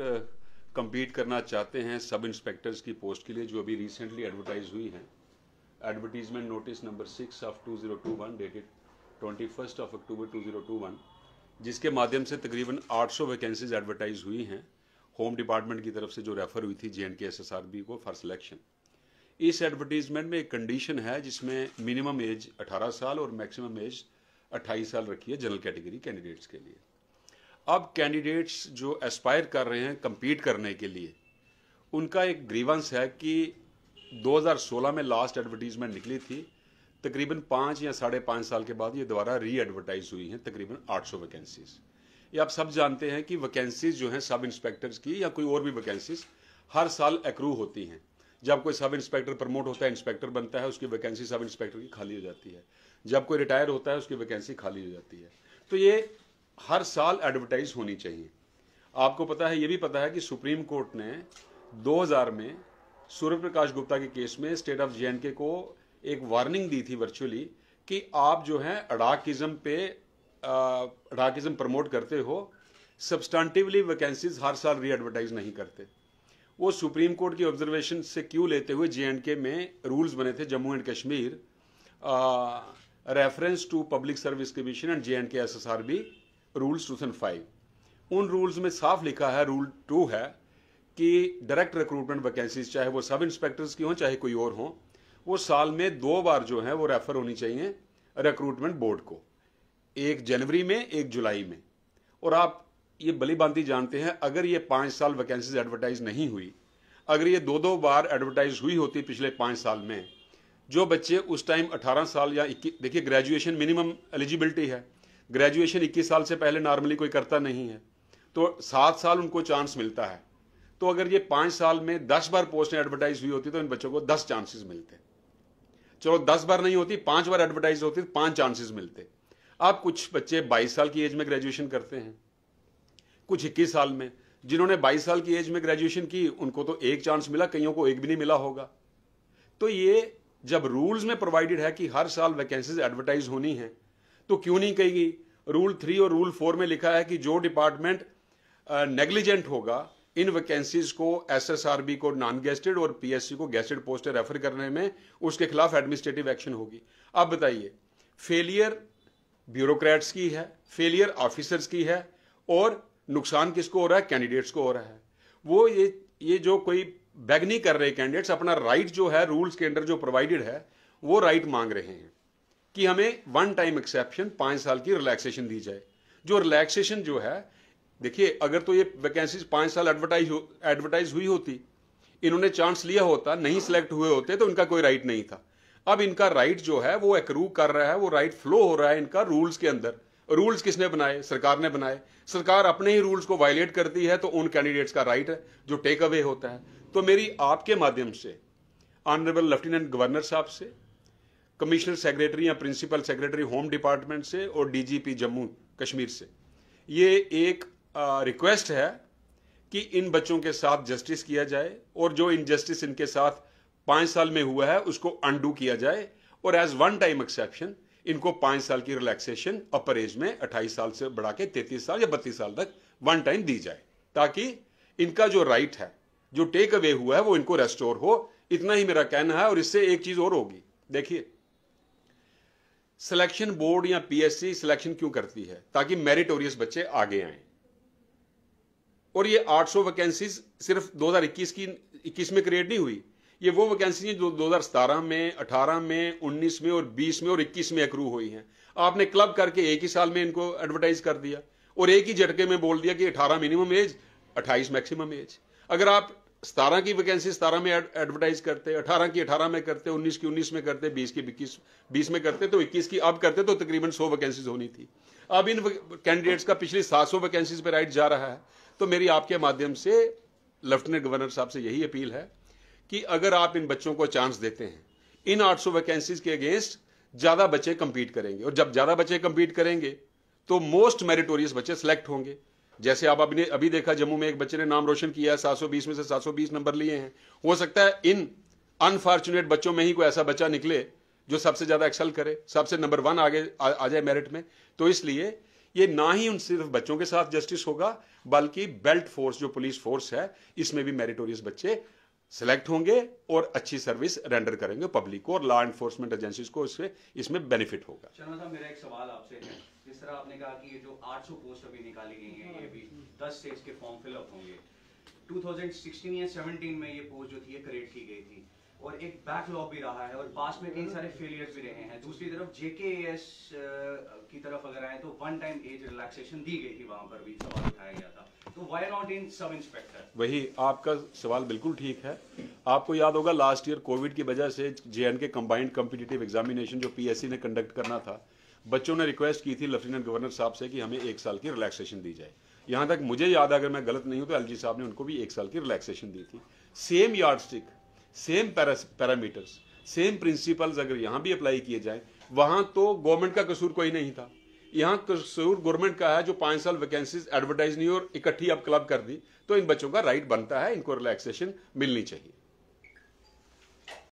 compete uh, करना चाहते हैं सब इंस्पेक्टर्स की पोस्ट के लिए जो अभी रिसेंटली एडवर्टाइज हुई हैं advertisement notice number six of two zero two one dated twenty first of October two zero two one जिसके माध्यम से तकरीबन आठ सौ वैकेंसीज एडवर्टाइज हुई हैं होम डिपार्टमेंट की तरफ से जो रेफ़र हुई थी J and K S S R B को फॉर सिलेक्शन इस एडवर्टीजमेंट में एक कंडीशन है जिसमें मिनिमम एज अठारह साल और मैक्सिमम एज अट्ठाईस साल रखी है जनरल कैटेगरी कैंडिडेट्स के लिए अब कैंडिडेट्स जो एस्पायर कर रहे हैं कम्पीट करने के लिए उनका एक ग्रीवंस है कि 2016 में लास्ट एडवर्टीजमेंट निकली थी तकरीबन पाँच या साढ़े पाँच साल के बाद ये दोबारा री एडवर्टाइज हुई हैं तकरीबन 800 वैकेंसीज ये आप सब जानते हैं कि वैकेंसीज जो हैं सब इंस्पेक्टर्स की या कोई और भी वैकेंसीज हर साल एक्रू होती हैं जब कोई सब इंस्पेक्टर प्रमोट होता है इंस्पेक्टर बनता है उसकी वैकेंसी सब इंस्पेक्टर की खाली हो जाती है जब कोई रिटायर होता है उसकी वैकेंसी खाली हो जाती है तो ये हर साल एडवर्टाइज होनी चाहिए आपको पता है ये भी पता है कि सुप्रीम कोर्ट ने 2000 में सूर्य प्रकाश गुप्ता के केस में स्टेट ऑफ जे को एक वार्निंग दी थी वर्चुअली कि आप जो है अडाकिज्म पे अडाकिज्म प्रमोट करते हो सब्सटांटिवली वैकेंसीज हर साल री एडवर्टाइज नहीं करते वो सुप्रीम कोर्ट की ऑब्जर्वेशन से क्यों लेते हुए जे के में रूल्स बने थे Jammu and Kashmir reference to public service commission and J and K S S R B rules two thousand five उन रूल्स में साफ लिखा है रूल टू है कि डायरेक्ट रिक्रूटमेंट वैकेंसीज चाहे वो सब इंस्पेक्टर्स की हों चाहे कोई और हों वो साल में दो बार जो है वो रेफर होनी चाहिए रिक्रूटमेंट बोर्ड को एक जनवरी में एक जुलाई में और आप ये भली जानते हैं अगर ये पांच साल वैकेंसीज एडवर्टाइज नहीं हुई अगर ये दो दो बार एडवर्टाइज हुई होती पिछले पांच साल में जो बच्चे उस टाइम 18 साल या इक्कीस देखिए ग्रेजुएशन मिनिमम एलिजिबिलिटी है ग्रेजुएशन 21 साल से पहले नॉर्मली कोई करता नहीं है तो सात साल उनको चांस मिलता है तो अगर ये पाँच साल में दस बार पोस्टें एडवर्टाइज हुई होती तो इन बच्चों को दस चांसेस मिलते चलो दस बार नहीं होती पाँच बार एडवर्टाइज होती तो पाँच चांसेस मिलते अब कुछ बच्चे बाईस साल की एज में ग्रेजुएशन करते हैं कुछ इक्कीस साल में जिन्होंने बाईस साल की एज में ग्रेजुएशन की उनको तो एक चांस मिला कईयों को एक भी नहीं मिला होगा तो ये जब रूल्स में प्रोवाइडेड है कि हर साल वैकेंसीज एडवर्टाइज होनी है तो क्यों नहीं कही गई रूल थ्री और रूल फोर में लिखा है कि जो डिपार्टमेंट नेग्लिजेंट होगा इन वैकेंसीज को एसएसआरबी को नॉन गेस्टेड और पीएससी को गेस्टेड पोस्ट रेफर करने में उसके खिलाफ एडमिनिस्ट्रेटिव एक्शन होगी अब बताइए फेलियर ब्यूरोक्रेट्स की है फेलियर ऑफिसर्स की है और नुकसान किसको हो रहा है कैंडिडेट्स को हो रहा है वो ये ये जो कोई बैग नहीं कर रहे कैंडिडेट्स अपना राइट जो है रूल्स के अंडर जो प्रोवाइडेड है वो राइट मांग रहे हैं कि हमें वन टाइम एक्सेप्शन पांच साल की रिलैक्सेशन दी जाए जो रिलैक्सेशन जो है देखिए अगर तो ये वैकेंसीज पांच साल एडवर्टाइज एडवर्टाइज हुई होती इन्होंने चांस लिया होता नहीं सिलेक्ट हुए होते तो इनका कोई राइट नहीं था अब इनका राइट जो है वो एक्रू कर रहा है वो राइट फ्लो हो रहा है इनका रूल्स के अंदर रूल्स किसने बनाए सरकार ने बनाए सरकार अपने ही रूल्स को वायलेट करती है तो उन कैंडिडेट्स का राइट है जो टेक अवे होता है तो मेरी आपके माध्यम से ऑनरेबल लेफ्टिनेंट गवर्नर साहब से कमिश्नर सेक्रेटरी या प्रिंसिपल सेक्रेटरी होम डिपार्टमेंट से और डीजीपी जम्मू कश्मीर से ये एक रिक्वेस्ट है कि इन बच्चों के साथ जस्टिस किया जाए और जो इनजस्टिस इनके साथ पाँच साल में हुआ है उसको अंडू किया जाए और एज वन टाइम एक्सेप्शन इनको पाँच साल की रिलैक्सेशन अपर एज में अट्ठाईस साल से बढ़ा के तैतीस साल या बत्तीस साल तक वन टाइम दी जाए ताकि इनका जो राइट है जो टेक अवे हुआ है वो इनको रेस्टोर हो इतना ही मेरा कहना है और इससे एक चीज़ और होगी देखिए सिलेक्शन बोर्ड या पीएससी सिलेक्शन क्यों करती है ताकि मेरिटोरियस बच्चे आगे आए और ये 800 वैकेंसीज सिर्फ 2021 की 21 में क्रिएट नहीं हुई ये वो वैकेंसी जो 2017 में 18 में 19 में और 20 में और 21 में अक्रू हुई हैं आपने क्लब करके एक ही साल में इनको एडवर्टाइज कर दिया और एक ही झटके में बोल दिया कि 18 मिनिमम एज 28 मैक्सिमम एज अगर आप सतारह की वैकेंसी सतारह में एडवर्टाइज करते अठारह की अठारह में करते उन्नीस की उन्नीस में करते बीस की इक्कीस बीस में करते तो इक्कीस की अब करते तो तकरीबन सौ वैकेंसीज होनी थी अब इन कैंडिडेट्स का पिछली सात सौ वैकेंसीज पर राइट जा रहा है तो मेरी आपके माध्यम से लेफ्टिनेंट गवर्नर साहब से यही अपील है कि अगर आप इन बच्चों को चांस देते हैं इन आठ सौ वैकेंसीज के अगेंस्ट ज़्यादा बच्चे कंपीट करेंगे और जब ज़्यादा बच्चे कंपीट करेंगे तो मोस्ट मेरिटोरियस बच्चे सेलेक्ट होंगे जैसे आप अभी अभी देखा जम्मू में एक बच्चे ने नाम रोशन किया है सात में से सात नंबर लिए हैं हो सकता है इन अनफॉर्चुनेट बच्चों में ही कोई ऐसा बच्चा निकले जो सबसे ज़्यादा एक्सेल करे सबसे नंबर वन आगे आ, आ जाए मेरिट में तो इसलिए ये ना ही उन सिर्फ बच्चों के साथ जस्टिस होगा बल्कि बेल्ट फोर्स जो पुलिस फोर्स है इसमें भी मेरिटोरियस बच्चे सेलेक्ट होंगे और अच्छी सर्विस रेंडर करेंगे पब्लिक को और लॉ एनफोर्समेंट एजेंसी को इसमें इसमें बेनिफिट होगा शर्मा साहब मेरा एक सवाल आपसे है जिस तरह आपने कहा कि ये जो 800 पोस्ट अभी निकाली गई हैं ये भी 10 स्टेट्स के फॉर्म फिलअप होंगे 2016 या 17 में ये पोस्ट जो थी ये क्रिएट की गई थी और एक बैकलॉग भी रहा है और पास में कई सारे फेलियर्स भी रहे हैं दूसरी तरफ जेके की तरफ अगर आए तो वन टाइम एज रिलैक्सेशन दी गई थी वहां पर भी सवाल उठाया गया था तो why not in sub inspector वही आपका सवाल बिल्कुल ठीक है आपको याद होगा लास्ट ईयर कोविड की वजह से J K combined competitive examination जो पीएससी ने कंडक्ट करना था बच्चों ने रिक्वेस्ट की थी लेफ्टिनेंट गवर्नर साहब से कि हमें एक साल की रिलैक्सेशन दी जाए यहाँ तक मुझे याद है अगर मैं गलत नहीं हूँ तो एलजी साहब ने उनको भी एक साल की रिलैक्सेशन दी थी same yardstick same parameters same principles अगर यहां भी अप्लाई किए जाए वहां तो गवर्नमेंट का कसूर कोई नहीं था यहां कसूर गवर्नमेंट का है जो पांच साल वैकेंसीज एडवर्टाइज नहीं और इकट्ठी अब क्लब कर दी तो इन बच्चों का राइट बनता है इनको रिलैक्सेशन मिलनी चाहिए